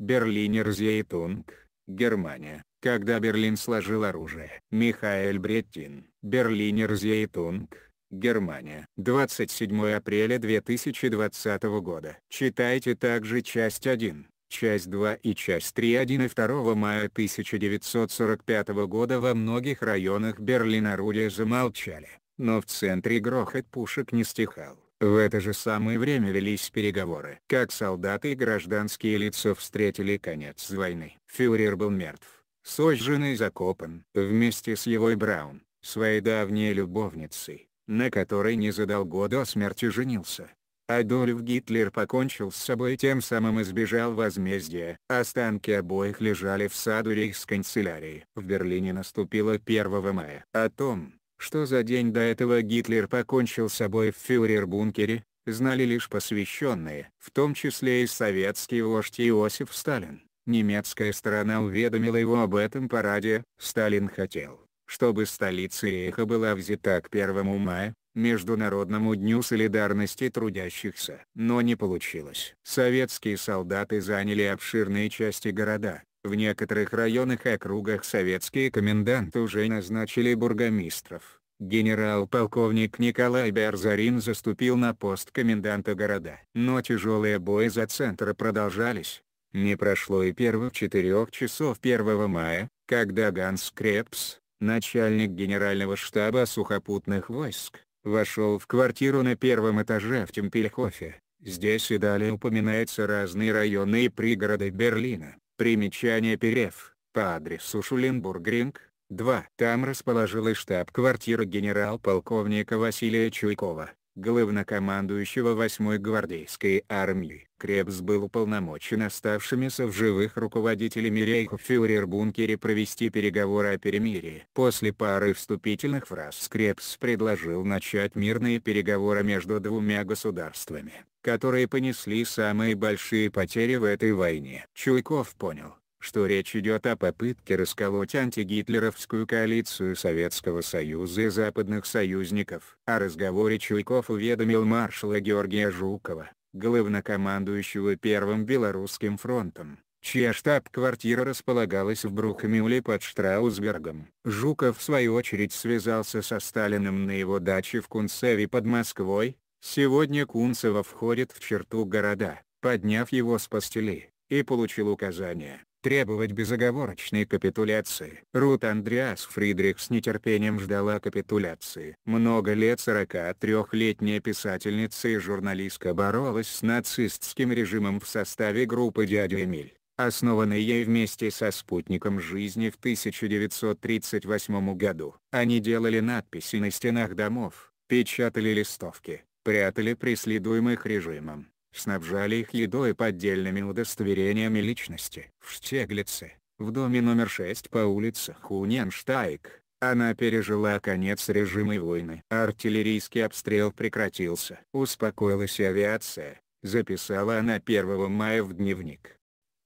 Берлинер Зейтунг, Германия. Когда Берлин сложил оружие. Михаэль Бреттин, Берлинер Зейтунг, Германия. 27 апреля 2020 года. Читайте также часть 1, часть 2 и часть 3 1 и 2 мая 1945 года во многих районах Берлина орудия замолчали, но в центре грохот пушек не стихал. В это же самое время велись переговоры. Как солдаты и гражданские лица встретили конец войны. Фюрер был мертв, сожжен и закопан. Вместе с его и Браун, своей давней любовницей, на которой не задал года а смерти женился. Адольф Гитлер покончил с собой и тем самым избежал возмездия. Останки обоих лежали в саду рейхсканцелярии. В Берлине наступило 1 мая. О том, что за день до этого Гитлер покончил с собой в фюрер-бункере, знали лишь посвященные, в том числе и советский вождь Иосиф Сталин. Немецкая сторона уведомила его об этом параде, Сталин хотел, чтобы столица Рейха была взята к 1 мая, Международному дню солидарности трудящихся. Но не получилось. Советские солдаты заняли обширные части города, в некоторых районах и округах советские коменданты уже назначили бургомистров. Генерал-полковник Николай Берзарин заступил на пост коменданта города. Но тяжелые бои за центр продолжались. Не прошло и первых четырех часов 1 мая, когда Ганс Крепс, начальник генерального штаба сухопутных войск, вошел в квартиру на первом этаже в Темпельхофе. Здесь и далее упоминаются разные районы и пригороды Берлина. Примечание Перев, по адресу Шуленбург-Ринг, 2. Там расположилась штаб-квартира генерал-полковника Василия Чуйкова, главнокомандующего 8-й гвардейской армии. Крепс был уполномочен оставшимися в живых руководителями рейха фюрер-бункере провести переговоры о перемирии. После пары вступительных фраз Крепс предложил начать мирные переговоры между двумя государствами которые понесли самые большие потери в этой войне. Чуйков понял, что речь идет о попытке расколоть антигитлеровскую коалицию Советского Союза и западных союзников. О разговоре Чуйков уведомил маршала Георгия Жукова, главнокомандующего Первым Белорусским фронтом, чья штаб-квартира располагалась в Брухамюле под Штраусбергом. Жуков в свою очередь связался со Сталиным на его даче в Кунцеве под Москвой, Сегодня Кунцево входит в черту города, подняв его с постели, и получил указание требовать безоговорочной капитуляции. Рут Андреас Фридрих с нетерпением ждала капитуляции. Много лет 43-летняя писательница и журналистка боролась с нацистским режимом в составе группы «Дядя Эмиль», основанной ей вместе со спутником жизни в 1938 году. Они делали надписи на стенах домов, печатали листовки, прятали преследуемых режимом, снабжали их едой и поддельными удостоверениями личности. В Штеглице, в доме номер 6 по улице Хуненштайк, она пережила конец режима и войны. Артиллерийский обстрел прекратился. Успокоилась авиация, записала она 1 мая в дневник.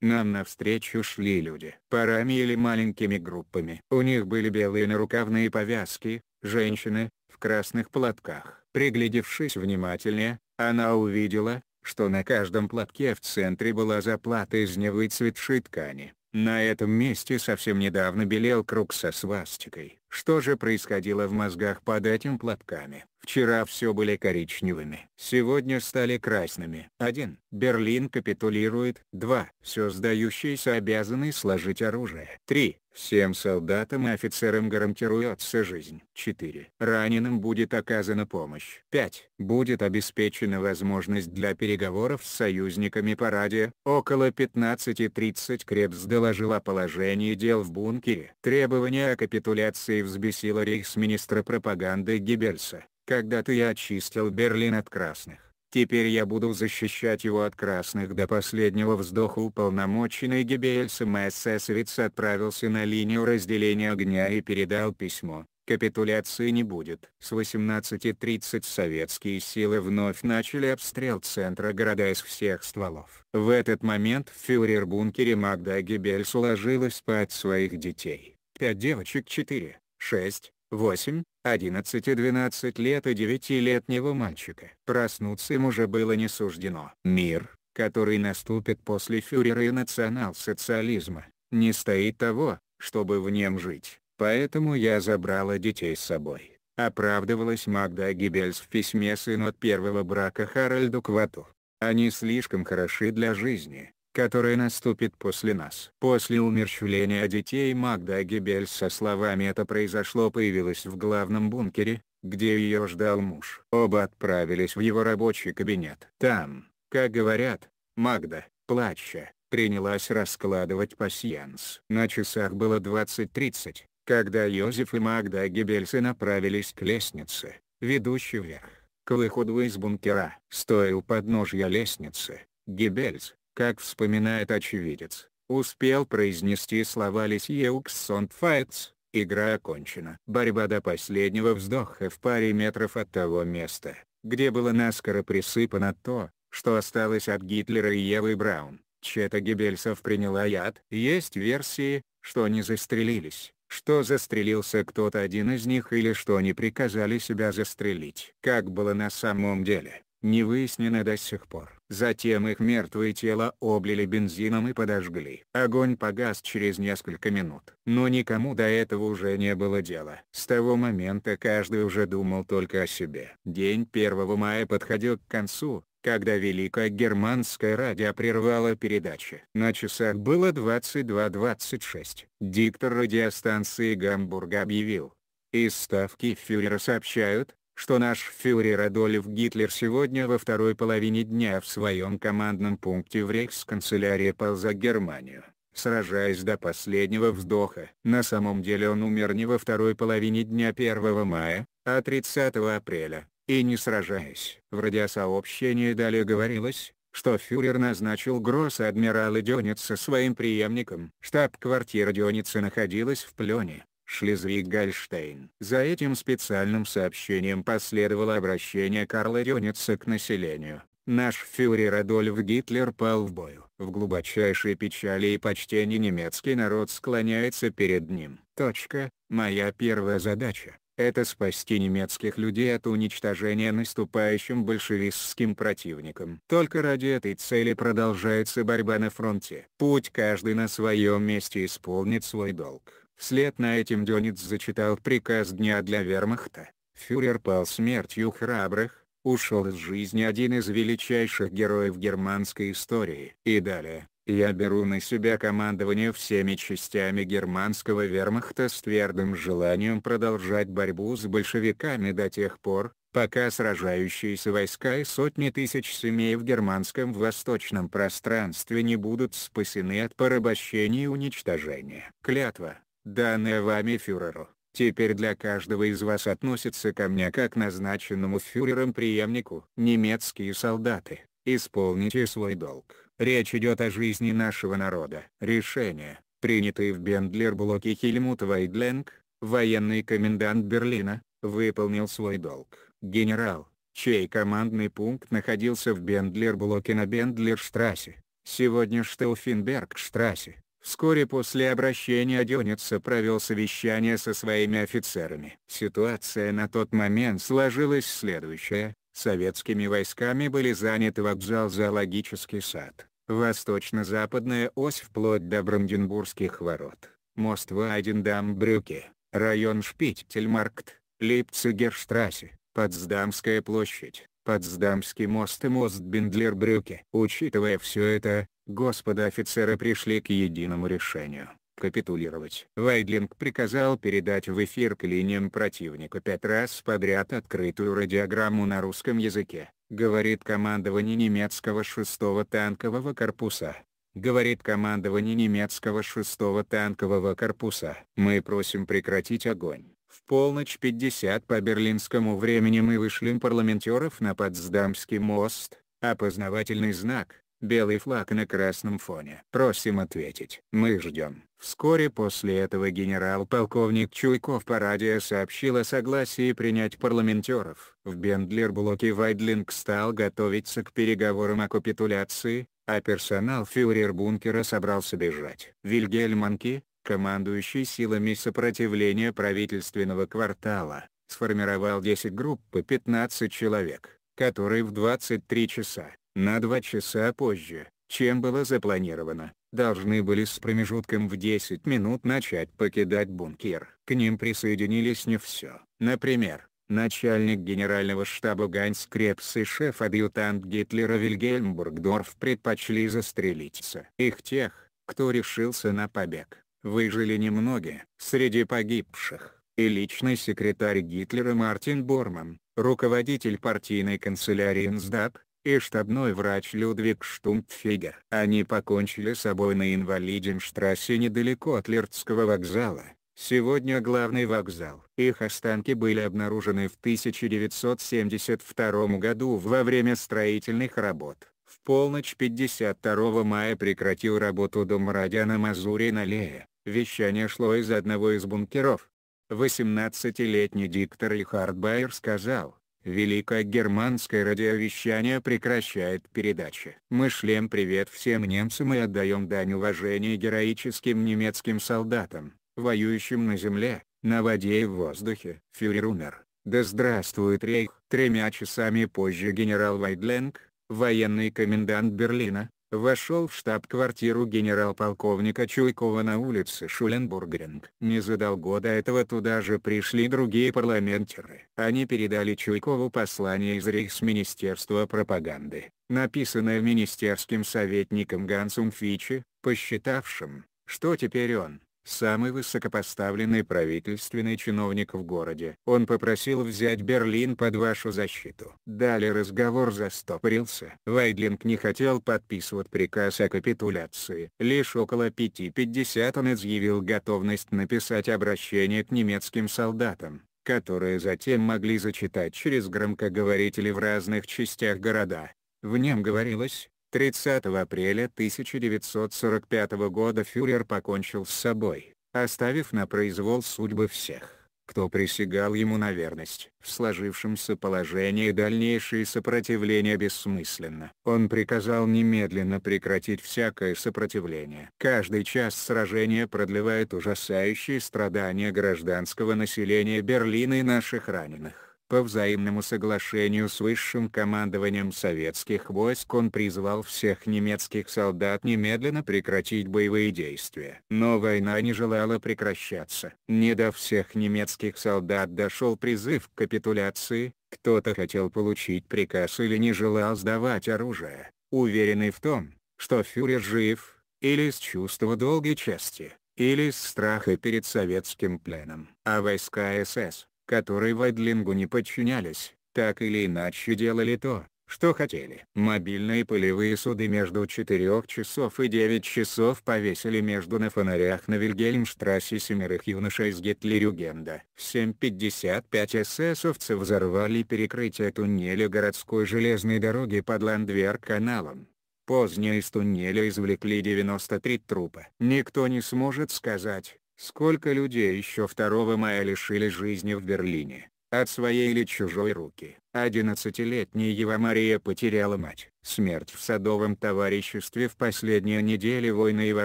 Нам навстречу шли люди. Парами или маленькими группами. У них были белые нарукавные повязки, женщины, в красных платках. Приглядевшись внимательнее, она увидела, что на каждом платке в центре была заплата из невыцветшей ткани. На этом месте совсем недавно белел круг со свастикой. Что же происходило в мозгах под этим платками? Вчера все были коричневыми. Сегодня стали красными. 1. Берлин капитулирует. 2. Все сдающиеся обязаны сложить оружие. 3. Всем солдатам и офицерам гарантируется жизнь. 4. Раненым будет оказана помощь. 5. Будет обеспечена возможность для переговоров с союзниками по радио. Около 15.30 Крепс доложил о положении дел в бункере. Требования о капитуляции взбесила рейхсминистра пропаганды Геббельса. «Когда-то я очистил Берлин от красных. Теперь я буду защищать его от красных до последнего вздоха уполномоченный Геббельсом эсэсовец отправился на линию разделения огня и передал письмо. Капитуляции не будет. С 18.30 советские силы вновь начали обстрел центра города из всех стволов. В этот момент в фюрер-бункере Магда Геббельс уложила спать своих детей. Пять девочек четыре 6, 8, 11 и 12 лет и 9-летнего мальчика. Проснуться им уже было не суждено. Мир, который наступит после фюрера и национал-социализма, не стоит того, чтобы в нем жить. Поэтому я забрала детей с собой. Оправдывалась Магда Гибельс в письме сыну от первого брака Харальду Квату. Они слишком хороши для жизни, которое наступит после нас. После умерщвления детей Магда Гебель со словами «это произошло» появилась в главном бункере, где ее ждал муж. Оба отправились в его рабочий кабинет. Там, как говорят, Магда, плача, принялась раскладывать пасьянс. На часах было 20.30, когда Йозеф и Магда Гебельсы направились к лестнице, ведущей вверх, к выходу из бункера. Стоя у подножья лестницы, Гебельс, как вспоминает очевидец, успел произнести слова лисьеукс Уксонфайтс, игра окончена. Борьба до последнего вздоха в паре метров от того места, где было наскоро присыпано то, что осталось от Гитлера и Евы Браун. Чета Геббельсов приняла яд. Есть версии, что они застрелились, что застрелился кто-то один из них или что они приказали себя застрелить. Как было на самом деле, не выяснено до сих пор. Затем их мертвые тела облили бензином и подожгли. Огонь погас через несколько минут. Но никому до этого уже не было дела. С того момента каждый уже думал только о себе. День 1 мая подходил к концу, когда Великое Германское радио прервало передачи. На часах было 22.26. Диктор радиостанции Гамбурга объявил. Из ставки фюрера сообщают, что наш фюрер Адольф Гитлер сегодня во второй половине дня в своем командном пункте в рейхсканцелярии пал за Германию, сражаясь до последнего вздоха. На самом деле он умер не во второй половине дня 1 мая, а 30 апреля, и не сражаясь. В радиосообщении далее говорилось, что фюрер назначил гросс-адмирала Дёница своим преемником. Штаб-квартира Дёница находилась в плене. Шлезвиг-Гольштейн. За этим специальным сообщением последовало обращение Карла Рёница к населению. Наш фюрер Адольф Гитлер пал в бою. В глубочайшей печали и почтении немецкий народ склоняется перед ним. Точка. Моя первая задача – это спасти немецких людей от уничтожения наступающим большевистским противником. Только ради этой цели продолжается борьба на фронте. Путь каждый на своем месте исполнит свой долг. Вслед на этим Дёниц зачитал приказ дня для вермахта. Фюрер пал смертью храбрых, ушел из жизни один из величайших героев германской истории. И далее, я беру на себя командование всеми частями германского вермахта с твердым желанием продолжать борьбу с большевиками до тех пор, пока сражающиеся войска и сотни тысяч семей в германском восточном пространстве не будут спасены от порабощения и уничтожения. Клятва данное вами фюреру, теперь для каждого из вас относится ко мне как назначенному фюрером преемнику. Немецкие солдаты, исполните свой долг. Речь идет о жизни нашего народа. Решение, принятое в Бендлерблоке Хельмут Вайдленг, военный комендант Берлина, выполнил свой долг. Генерал, чей командный пункт находился в Бендлерблоке на Бендлерштрассе, сегодня Штауфенбергштрассе, Вскоре после обращения Дёница провел совещание со своими офицерами. Ситуация на тот момент сложилась следующая. Советскими войсками были заняты вокзал «Зоологический сад», восточно-западная ось вплоть до Бранденбургских ворот, мост Вайдендам-Брюке, район Шпиттельмаркт, Липцигерштрассе, Потсдамская площадь, Потсдамский мост и мост Бендлербрюке. Учитывая все это, Господа офицеры пришли к единому решению – капитулировать. Вайдлинг приказал передать в эфир к линиям противника пять раз подряд открытую радиограмму на русском языке, говорит командование немецкого 6-го танкового корпуса говорит командование немецкого 6-го танкового корпуса. Мы просим прекратить огонь. В полночь 50 по берлинскому времени мы вышлем парламентеров на Потсдамский мост. Опознавательный знак Белый флаг на красном фоне. Просим ответить. Мы ждем. Вскоре после этого генерал-полковник Чуйков по радио сообщил о согласии принять парламентеров. В Бендлер-блоке Вайдлинг стал готовиться к переговорам о капитуляции, а персонал фюрер-бункера собрался бежать. Вильгельм Манки, командующий силами сопротивления правительственного квартала, сформировал 10 групп по 15 человек, которые в 23 часа на два часа позже, чем было запланировано, должны были с промежутком в 10 минут начать покидать бункер. К ним присоединились не все. Например, начальник генерального штаба Ганс Крепс и шеф-адъютант Гитлера Вильгельм Бургдорф предпочли застрелиться. Их тех, кто решился на побег, выжили немногие. Среди погибших, и личный секретарь Гитлера Мартин Борман, руководитель партийной канцелярии Нсдап, и штабной врач Людвиг Штумпфигер. Они покончили с собой на Инвалиденштрассе недалеко от Лердского вокзала, сегодня главный вокзал. Их останки были обнаружены в 1972 году во время строительных работ. В полночь 52 мая прекратил работу дом Родяна Мазури на Лее. Вещание шло из одного из бункеров. 18-летний диктор Рихард Байер сказал, Великое германское радиовещание прекращает передачи. Мы шлем привет всем немцам и отдаем дань уважения героическим немецким солдатам, воюющим на земле, на воде и в воздухе. Фюрер умер. Да здравствует рейх! Тремя часами позже генерал Вайдленг, военный комендант Берлина, вошел в штаб-квартиру генерал-полковника Чуйкова на улице Шуленбургринг. Незадолго до этого туда же пришли другие парламентеры. Они передали Чуйкову послание из Рейхсминистерства пропаганды, написанное министерским советником Гансом Фичи, посчитавшим, что теперь он, самый высокопоставленный правительственный чиновник в городе. Он попросил взять Берлин под вашу защиту. Далее разговор застопорился. Вайдлинг не хотел подписывать приказ о капитуляции. Лишь около 5.50 он изъявил готовность написать обращение к немецким солдатам которые затем могли зачитать через громкоговорители в разных частях города. В нем говорилось, 30 апреля 1945 года фюрер покончил с собой, оставив на произвол судьбы всех кто присягал ему на верность. В сложившемся положении дальнейшее сопротивление бессмысленно. Он приказал немедленно прекратить всякое сопротивление. Каждый час сражения продлевает ужасающие страдания гражданского населения Берлина и наших раненых по взаимному соглашению с высшим командованием советских войск он призвал всех немецких солдат немедленно прекратить боевые действия. Но война не желала прекращаться. Не до всех немецких солдат дошел призыв к капитуляции, кто-то хотел получить приказ или не желал сдавать оружие, уверенный в том, что фюрер жив, или с чувства долгой чести, или с страха перед советским пленом. А войска СС, которые Вайдлингу не подчинялись, так или иначе делали то, что хотели. Мобильные полевые суды между 4 часов и 9 часов повесили между на фонарях на Вильгельмштрассе семерых юношей из Гитлерюгенда. В 7.55 эсэсовцы взорвали перекрытие туннеля городской железной дороги под Ландвер-каналом. Позднее из туннеля извлекли 93 трупа. Никто не сможет сказать, Сколько людей еще 2 мая лишили жизни в Берлине, от своей или чужой руки. 11-летняя Ева Мария потеряла мать. Смерть в садовом товариществе в последние недели войны Ева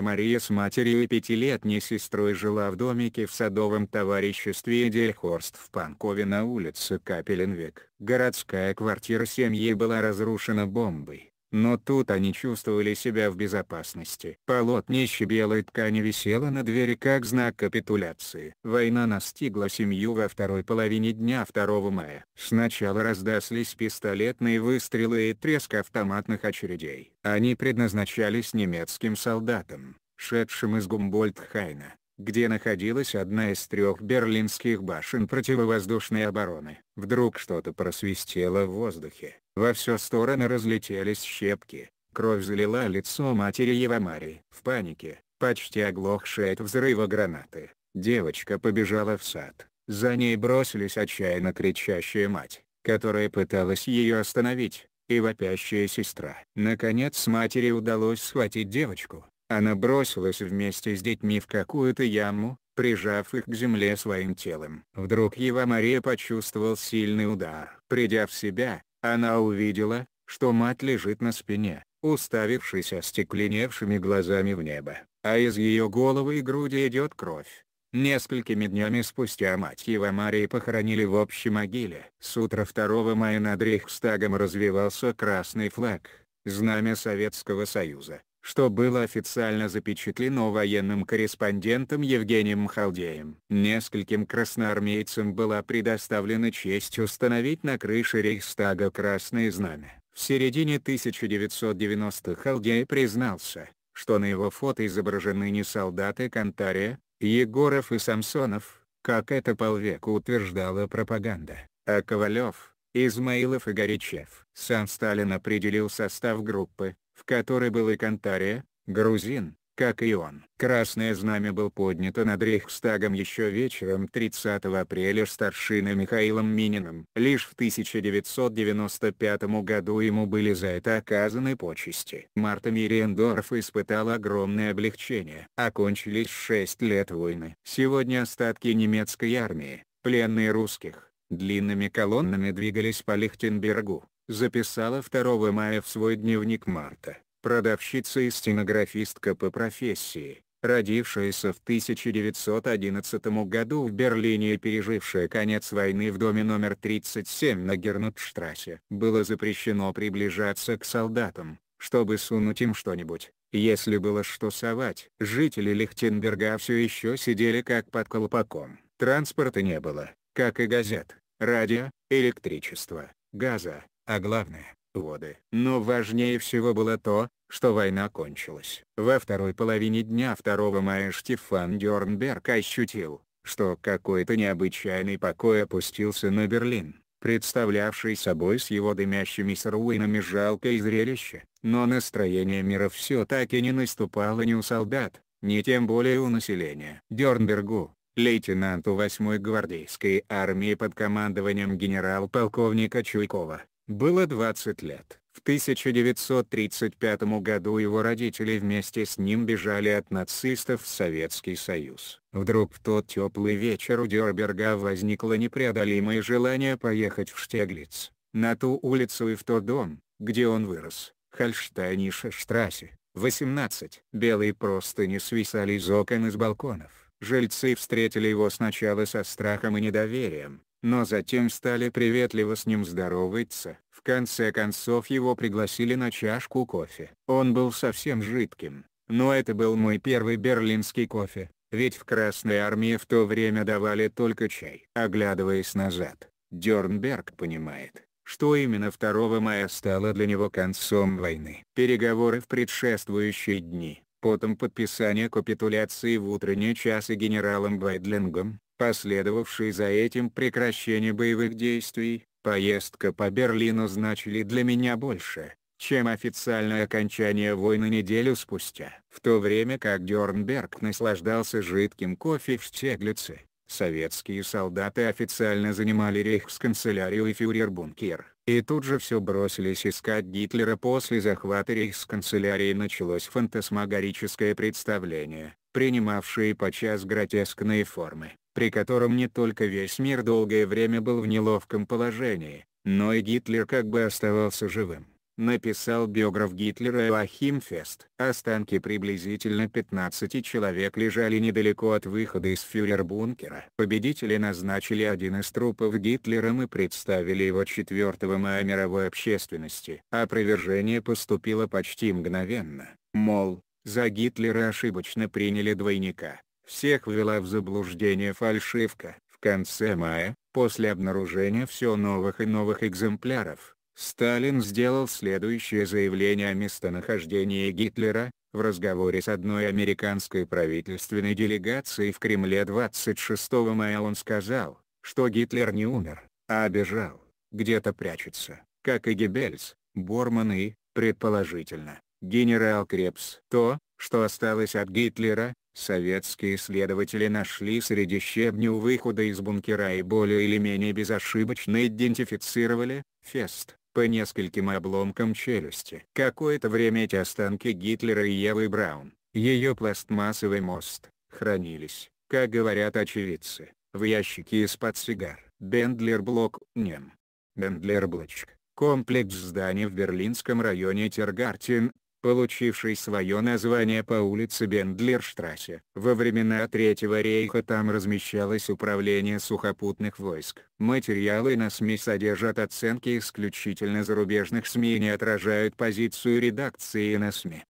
Мария с матерью и пятилетней сестрой жила в домике в садовом товариществе Эдельхорст в Панкове на улице Капеленвек. Городская квартира семьи была разрушена бомбой. Но тут они чувствовали себя в безопасности. Полотнище белой ткани висело на двери как знак капитуляции. Война настигла семью во второй половине дня 2 мая. Сначала раздались пистолетные выстрелы и треск автоматных очередей. Они предназначались немецким солдатам, шедшим из Гумбольдхайна где находилась одна из трех берлинских башен противовоздушной обороны. Вдруг что-то просвистело в воздухе, во все стороны разлетелись щепки, кровь залила лицо матери Евамарии. В панике, почти оглохшая от взрыва гранаты, девочка побежала в сад, за ней бросились отчаянно кричащая мать, которая пыталась ее остановить, и вопящая сестра. Наконец матери удалось схватить девочку, она бросилась вместе с детьми в какую-то яму, прижав их к земле своим телом. Вдруг Ева Мария почувствовал сильный удар. Придя в себя, она увидела, что мать лежит на спине, уставившись остекленевшими глазами в небо, а из ее головы и груди идет кровь. Несколькими днями спустя мать Ева Марии похоронили в общей могиле. С утра 2 мая над Рейхстагом развивался красный флаг, знамя Советского Союза что было официально запечатлено военным корреспондентом Евгением Халдеем. Нескольким красноармейцам была предоставлена честь установить на крыше Рейхстага красное знамя. В середине 1990-х Халдей признался, что на его фото изображены не солдаты Кантария, Егоров и Самсонов, как это полвека утверждала пропаганда, а Ковалев, Измаилов и Горячев. Сам Сталин определил состав группы, в которой был и Кантария, грузин, как и он. Красное знамя был поднято над Рейхстагом еще вечером 30 апреля старшиной Михаилом Мининым. Лишь в 1995 году ему были за это оказаны почести. Марта Мириендорф испытал огромное облегчение. Окончились шесть лет войны. Сегодня остатки немецкой армии, пленные русских, Длинными колоннами двигались по Лихтенбергу, записала 2 мая в свой дневник Марта, продавщица и стенографистка по профессии, родившаяся в 1911 году в Берлине и пережившая конец войны в доме номер 37 на Гернутштрассе. Было запрещено приближаться к солдатам, чтобы сунуть им что-нибудь, если было что совать. Жители Лихтенберга все еще сидели как под колпаком. Транспорта не было, как и газет, радио, электричество, газа, а главное, воды. Но важнее всего было то, что война кончилась. Во второй половине дня 2 мая Штефан Дёрнберг ощутил, что какой-то необычайный покой опустился на Берлин, представлявший собой с его дымящимися руинами жалкое зрелище. Но настроение мира все так и не наступало ни у солдат, ни тем более у населения. Дёрнбергу, лейтенанту 8-й гвардейской армии под командованием генерал-полковника Чуйкова, было 20 лет. В 1935 году его родители вместе с ним бежали от нацистов в Советский Союз. Вдруг в тот теплый вечер у Дёрберга возникло непреодолимое желание поехать в Штеглиц, на ту улицу и в тот дом, где он вырос, Хольштайнише штрассе, 18. Белые просто не свисали из окон из балконов. Жильцы встретили его сначала со страхом и недоверием, но затем стали приветливо с ним здороваться. В конце концов его пригласили на чашку кофе. Он был совсем жидким, но это был мой первый берлинский кофе, ведь в Красной Армии в то время давали только чай. Оглядываясь назад, Дёрнберг понимает, что именно 2 мая стало для него концом войны. Переговоры в предшествующие дни потом подписание капитуляции в утренний час и генералом Байдлингом, последовавший за этим прекращение боевых действий, поездка по Берлину значили для меня больше, чем официальное окончание войны неделю спустя. В то время как Дёрнберг наслаждался жидким кофе в Штеглице, советские солдаты официально занимали рейхсканцелярию и фюрербункер. И тут же все бросились искать Гитлера после захвата рейхсканцелярии началось фантасмагорическое представление, принимавшее подчас гротескные формы, при котором не только весь мир долгое время был в неловком положении, но и Гитлер как бы оставался живым написал биограф Гитлера Иоахим Фест. Останки приблизительно 15 человек лежали недалеко от выхода из Фюрербункера. Победители назначили один из трупов Гитлера и представили его 4 мая мировой общественности. Опровержение поступило почти мгновенно, мол, за Гитлера ошибочно приняли двойника. Всех ввела в заблуждение фальшивка. В конце мая, после обнаружения все новых и новых экземпляров, Сталин сделал следующее заявление о местонахождении Гитлера, в разговоре с одной американской правительственной делегацией в Кремле 26 мая он сказал, что Гитлер не умер, а бежал, где-то прячется, как и Геббельс, Борман и, предположительно, генерал Крепс. То, что осталось от Гитлера, советские исследователи нашли среди щебня у выхода из бункера и более или менее безошибочно идентифицировали, Фест, по нескольким обломкам челюсти. Какое-то время эти останки Гитлера и Евы Браун, ее пластмассовый мост, хранились, как говорят очевидцы, в ящике из-под сигар. Бендлерблок, Нем. Бендлерблочк. Комплекс зданий в берлинском районе Тергартен, получивший свое название по улице Бендлерштрассе. Во времена Третьего рейха там размещалось управление сухопутных войск. Материалы на СМИ содержат оценки исключительно зарубежных СМИ и не отражают позицию редакции на СМИ.